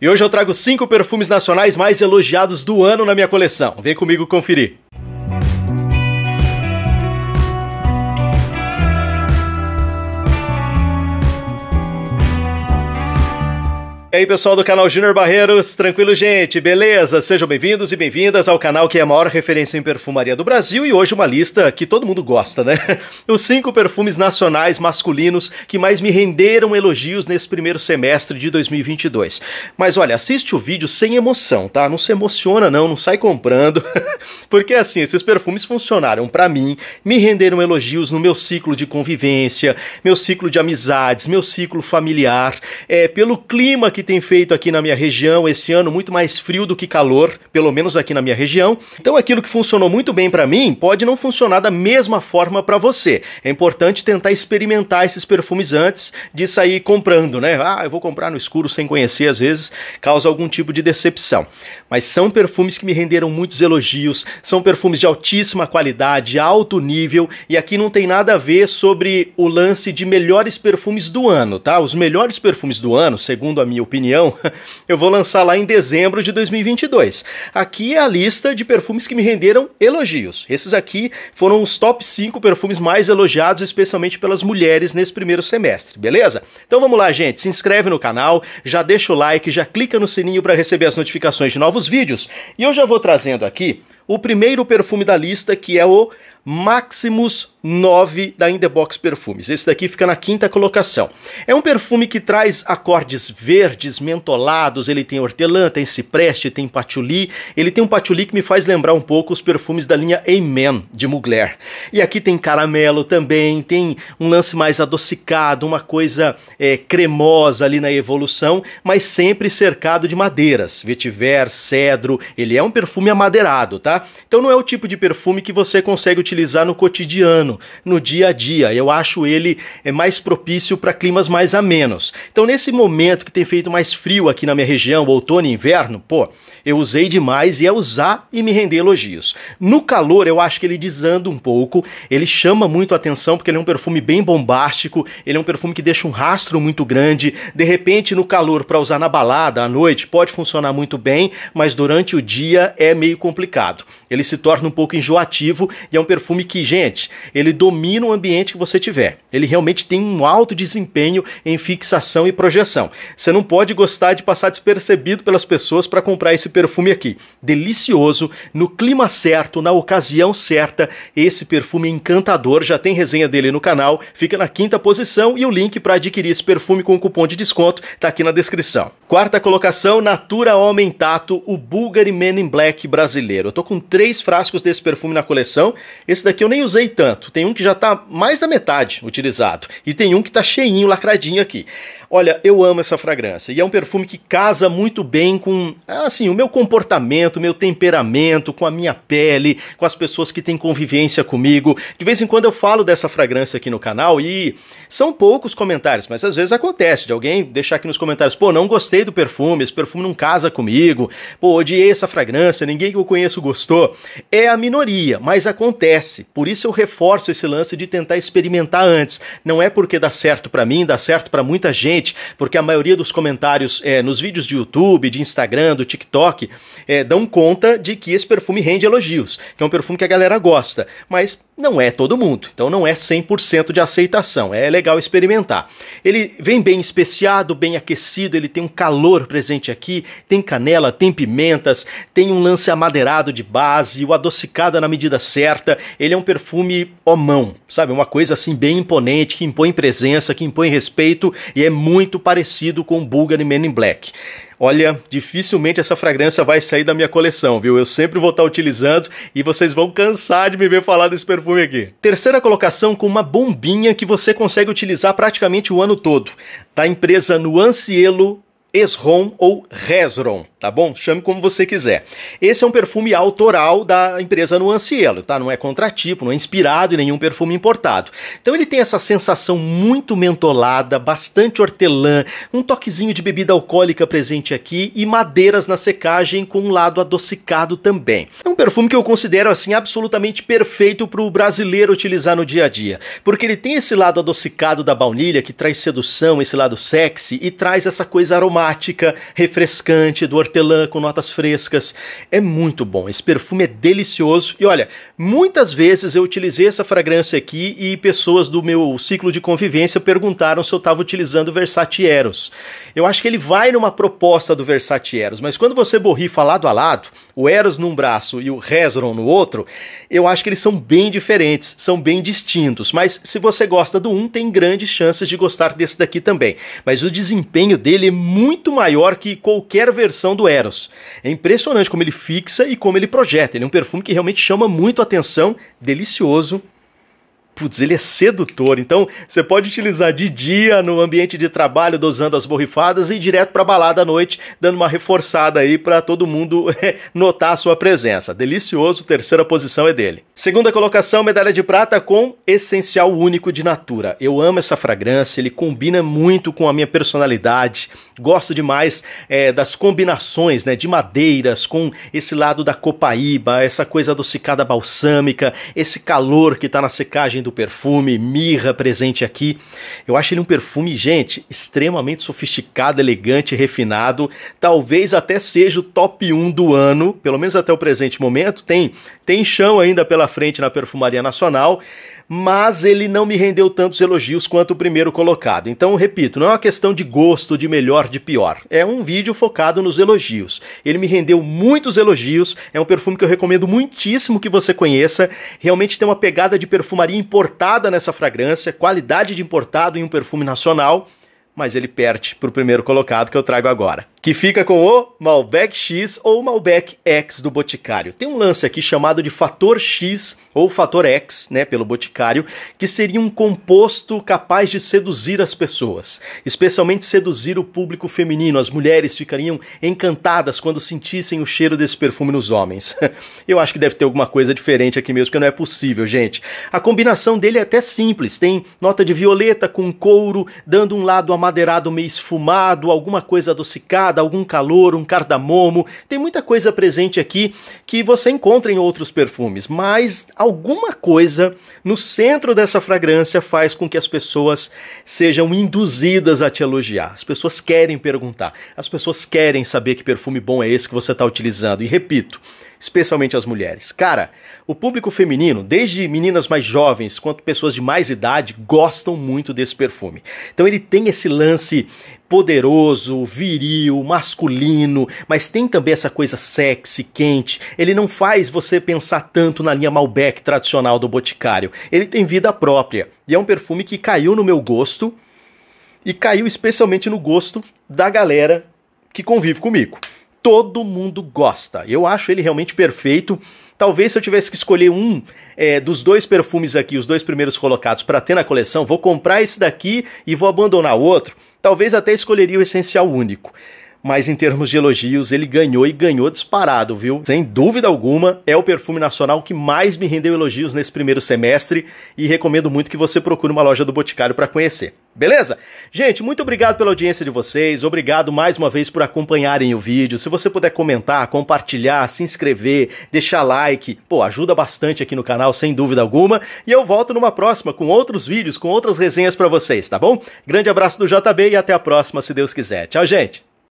E hoje eu trago cinco perfumes nacionais mais elogiados do ano na minha coleção. Vem comigo conferir. E aí, pessoal do canal Júnior Barreiros, tranquilo, gente? Beleza? Sejam bem-vindos e bem-vindas ao canal que é a maior referência em perfumaria do Brasil e hoje uma lista que todo mundo gosta, né? Os cinco perfumes nacionais masculinos que mais me renderam elogios nesse primeiro semestre de 2022. Mas olha, assiste o vídeo sem emoção, tá? Não se emociona não, não sai comprando. Porque assim, esses perfumes funcionaram para mim, me renderam elogios no meu ciclo de convivência, meu ciclo de amizades, meu ciclo familiar, é, pelo clima que que tem feito aqui na minha região esse ano muito mais frio do que calor, pelo menos aqui na minha região. Então aquilo que funcionou muito bem para mim pode não funcionar da mesma forma para você. É importante tentar experimentar esses perfumes antes de sair comprando, né? Ah, eu vou comprar no escuro sem conhecer, às vezes causa algum tipo de decepção. Mas são perfumes que me renderam muitos elogios, são perfumes de altíssima qualidade, alto nível, e aqui não tem nada a ver sobre o lance de melhores perfumes do ano, tá? Os melhores perfumes do ano, segundo a minha opinião, eu vou lançar lá em dezembro de 2022. Aqui é a lista de perfumes que me renderam elogios. Esses aqui foram os top 5 perfumes mais elogiados, especialmente pelas mulheres nesse primeiro semestre, beleza? Então vamos lá, gente, se inscreve no canal, já deixa o like, já clica no sininho para receber as notificações de novos vídeos. E eu já vou trazendo aqui o primeiro perfume da lista, que é o Maximus 9 da Indebox Perfumes. Esse daqui fica na quinta colocação. É um perfume que traz acordes verdes, mentolados, ele tem hortelã, tem cipreste, tem patchouli. Ele tem um patchouli que me faz lembrar um pouco os perfumes da linha Amen de Mugler. E aqui tem caramelo também, tem um lance mais adocicado, uma coisa é, cremosa ali na evolução, mas sempre cercado de madeiras, vetiver, cedro. Ele é um perfume amadeirado, tá? Então não é o tipo de perfume que você consegue utilizar no cotidiano, no dia a dia. Eu acho ele é mais propício para climas mais amenos. Então, nesse momento que tem feito mais frio aqui na minha região, outono e inverno, pô, eu usei demais e é usar e me render elogios. No calor, eu acho que ele desanda um pouco, ele chama muito a atenção porque ele é um perfume bem bombástico, ele é um perfume que deixa um rastro muito grande. De repente, no calor, para usar na balada à noite, pode funcionar muito bem, mas durante o dia é meio complicado. Ele se torna um pouco enjoativo e é um perfume perfume que, gente, ele domina o ambiente que você tiver. Ele realmente tem um alto desempenho em fixação e projeção. Você não pode gostar de passar despercebido pelas pessoas para comprar esse perfume aqui. Delicioso, no clima certo, na ocasião certa, esse perfume encantador. Já tem resenha dele no canal, fica na quinta posição e o link para adquirir esse perfume com cupom de desconto está aqui na descrição. Quarta colocação, Natura Homem Tato, o Bulgari Men in Black brasileiro. Eu tô com três frascos desse perfume na coleção. Esse daqui eu nem usei tanto. Tem um que já está mais da metade utilizado. E tem um que está cheinho, lacradinho aqui. Olha, eu amo essa fragrância e é um perfume que casa muito bem com, ah, assim, o meu comportamento, meu temperamento, com a minha pele, com as pessoas que têm convivência comigo. De vez em quando eu falo dessa fragrância aqui no canal e são poucos comentários, mas às vezes acontece de alguém deixar aqui nos comentários: pô, não gostei do perfume, esse perfume não casa comigo, pô, odiei essa fragrância, ninguém que eu conheço gostou. É a minoria, mas acontece. Por isso eu reforço esse lance de tentar experimentar antes. Não é porque dá certo para mim, dá certo para muita gente gente, porque a maioria dos comentários é, nos vídeos de YouTube, de Instagram, do TikTok, é, dão conta de que esse perfume rende elogios, que é um perfume que a galera gosta, mas não é todo mundo, então não é 100% de aceitação, é legal experimentar. Ele vem bem especiado, bem aquecido, ele tem um calor presente aqui, tem canela, tem pimentas, tem um lance amadeirado de base, o adocicado na medida certa, ele é um perfume homão, sabe? Uma coisa assim bem imponente, que impõe presença, que impõe respeito e é muito muito parecido com Bulgari Men in Black. Olha, dificilmente essa fragrância vai sair da minha coleção, viu? Eu sempre vou estar utilizando e vocês vão cansar de me ver falar desse perfume aqui. Terceira colocação com uma bombinha que você consegue utilizar praticamente o ano todo, da empresa Nuancielo Esrom ou Resron, tá bom? Chame como você quiser. Esse é um perfume autoral da empresa Nuancielo, tá? Não é contratipo, não é inspirado em nenhum perfume importado. Então ele tem essa sensação muito mentolada, bastante hortelã, um toquezinho de bebida alcoólica presente aqui e madeiras na secagem com um lado adocicado também. É um perfume que eu considero assim absolutamente perfeito para o brasileiro utilizar no dia a dia, porque ele tem esse lado adocicado da baunilha que traz sedução, esse lado sexy e traz essa coisa aromática aromática, refrescante, do hortelã com notas frescas. É muito bom, esse perfume é delicioso. E olha, muitas vezes eu utilizei essa fragrância aqui e pessoas do meu ciclo de convivência perguntaram se eu estava utilizando o Versatieros. Eu acho que ele vai numa proposta do Versatieros, mas quando você borrifa lado a lado, o Eros num braço e o Resron no outro, eu acho que eles são bem diferentes, são bem distintos. Mas se você gosta do um, tem grandes chances de gostar desse daqui também. Mas o desempenho dele é muito muito maior que qualquer versão do Eros. É impressionante como ele fixa e como ele projeta. Ele é um perfume que realmente chama muito a atenção, delicioso putz, ele é sedutor. Então, você pode utilizar de dia no ambiente de trabalho, dosando as borrifadas, e ir direto para balada à noite, dando uma reforçada aí para todo mundo eh, notar a sua presença. Delicioso, terceira posição é dele. Segunda colocação, medalha de prata com essencial único de Natura. Eu amo essa fragrância, ele combina muito com a minha personalidade. Gosto demais é, das combinações né, de madeiras com esse lado da copaíba, essa coisa adocicada balsâmica, esse calor que está na secagem do do perfume, mirra presente aqui. Eu acho ele um perfume, gente, extremamente sofisticado, elegante, refinado. Talvez até seja o top 1 do ano, pelo menos até o presente momento. Tem, tem chão ainda pela frente na Perfumaria Nacional mas ele não me rendeu tantos elogios quanto o primeiro colocado. Então, repito, não é uma questão de gosto, de melhor, de pior. É um vídeo focado nos elogios. Ele me rendeu muitos elogios, é um perfume que eu recomendo muitíssimo que você conheça. Realmente tem uma pegada de perfumaria importada nessa fragrância, qualidade de importado em um perfume nacional, mas ele perde para o primeiro colocado que eu trago agora que fica com o Malbec X ou Malbec X do Boticário. Tem um lance aqui chamado de fator X ou fator X, né, pelo Boticário, que seria um composto capaz de seduzir as pessoas, especialmente seduzir o público feminino. As mulheres ficariam encantadas quando sentissem o cheiro desse perfume nos homens. Eu acho que deve ter alguma coisa diferente aqui mesmo, que não é possível, gente. A combinação dele é até simples, tem nota de violeta com couro, dando um lado amadeirado meio esfumado, alguma coisa adocicada, mostarda, algum calor, um cardamomo. Tem muita coisa presente aqui que você encontra em outros perfumes, mas alguma coisa no centro dessa fragrância faz com que as pessoas sejam induzidas a te elogiar. As pessoas querem perguntar, as pessoas querem saber que perfume bom é esse que você está utilizando. E repito, especialmente as mulheres. Cara, o público feminino, desde meninas mais jovens quanto pessoas de mais idade, gostam muito desse perfume. Então ele tem esse lance poderoso, viril, masculino, mas tem também essa coisa sexy, quente. Ele não faz você pensar tanto na linha Malbec tradicional do Boticário. Ele tem vida própria e é um perfume que caiu no meu gosto e caiu especialmente no gosto da galera que convive comigo todo mundo gosta. Eu acho ele realmente perfeito. Talvez se eu tivesse que escolher um é, dos dois perfumes aqui, os dois primeiros colocados, para ter na coleção, vou comprar esse daqui e vou abandonar o outro. Talvez até escolheria o essencial único mas em termos de elogios, ele ganhou e ganhou disparado, viu? Sem dúvida alguma, é o perfume nacional que mais me rendeu elogios nesse primeiro semestre e recomendo muito que você procure uma loja do Boticário para conhecer. Beleza? Gente, muito obrigado pela audiência de vocês, obrigado mais uma vez por acompanharem o vídeo. Se você puder comentar, compartilhar, se inscrever, deixar like, pô, ajuda bastante aqui no canal, sem dúvida alguma. E eu volto numa próxima com outros vídeos, com outras resenhas para vocês, tá bom? Grande abraço do JB e até a próxima, se Deus quiser. Tchau, gente!